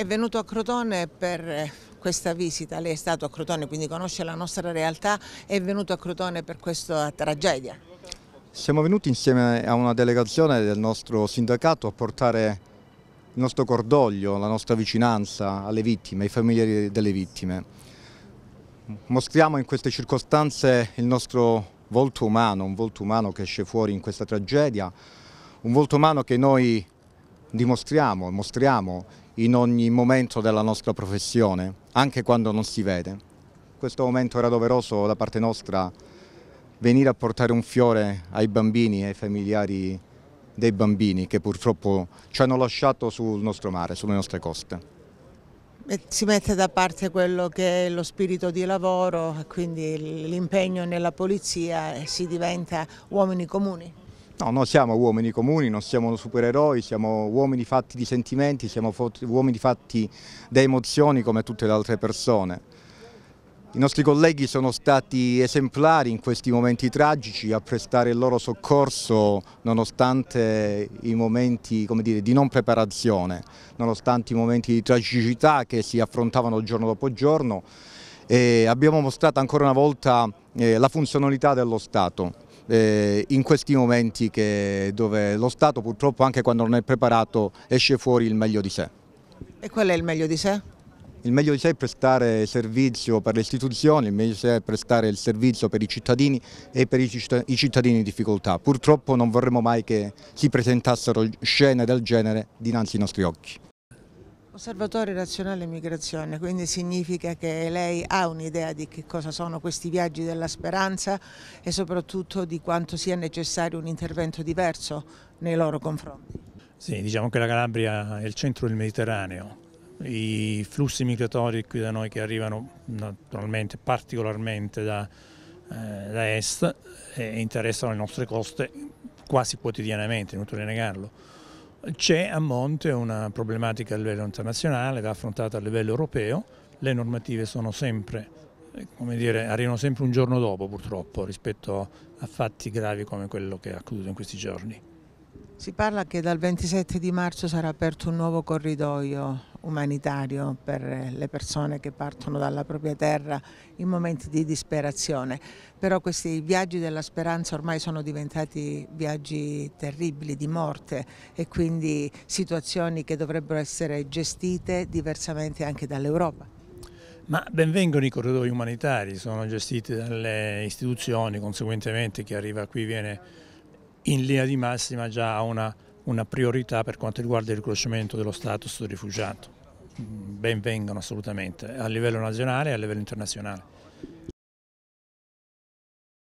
È venuto a Crotone per eh, questa visita, lei è stato a Crotone quindi conosce la nostra realtà, è venuto a Crotone per questa tragedia. Siamo venuti insieme a una delegazione del nostro sindacato a portare il nostro cordoglio, la nostra vicinanza alle vittime, ai familiari delle vittime. Mostriamo in queste circostanze il nostro volto umano, un volto umano che esce fuori in questa tragedia, un volto umano che noi dimostriamo, e mostriamo in ogni momento della nostra professione, anche quando non si vede. questo momento era doveroso da parte nostra venire a portare un fiore ai bambini e ai familiari dei bambini che purtroppo ci hanno lasciato sul nostro mare, sulle nostre coste. Si mette da parte quello che è lo spirito di lavoro, quindi l'impegno nella polizia e si diventa uomini comuni. No, non siamo uomini comuni, non siamo supereroi, siamo uomini fatti di sentimenti, siamo uomini fatti da emozioni come tutte le altre persone. I nostri colleghi sono stati esemplari in questi momenti tragici a prestare il loro soccorso nonostante i momenti dire, di non preparazione, nonostante i momenti di tragicità che si affrontavano giorno dopo giorno e abbiamo mostrato ancora una volta eh, la funzionalità dello Stato eh, in questi momenti che, dove lo Stato purtroppo anche quando non è preparato esce fuori il meglio di sé. E qual è il meglio di sé? Il meglio di sé è prestare servizio per le istituzioni, il meglio di sé è prestare il servizio per i cittadini e per i cittadini in difficoltà. Purtroppo non vorremmo mai che si presentassero scene del genere dinanzi ai nostri occhi. Osservatorio Nazionale Migrazione, quindi significa che lei ha un'idea di che cosa sono questi viaggi della speranza e soprattutto di quanto sia necessario un intervento diverso nei loro confronti. Sì, diciamo che la Calabria è il centro del Mediterraneo, i flussi migratori qui da noi che arrivano naturalmente particolarmente da, eh, da est e eh, interessano le nostre coste quasi quotidianamente, è inutile negarlo. C'è a monte una problematica a livello internazionale, va affrontata a livello europeo, le normative sempre, eh, dire, arrivano sempre un giorno dopo purtroppo rispetto a fatti gravi come quello che è accaduto in questi giorni. Si parla che dal 27 di marzo sarà aperto un nuovo corridoio umanitario per le persone che partono dalla propria terra in momenti di disperazione. Però questi viaggi della speranza ormai sono diventati viaggi terribili di morte e quindi situazioni che dovrebbero essere gestite diversamente anche dall'Europa. Ma benvengono i corridoi umanitari, sono gestiti dalle istituzioni, conseguentemente chi arriva qui viene in linea di massima già a una una priorità per quanto riguarda il riconoscimento dello status di rifugiato. Mm, ben vengano assolutamente a livello nazionale e a livello internazionale.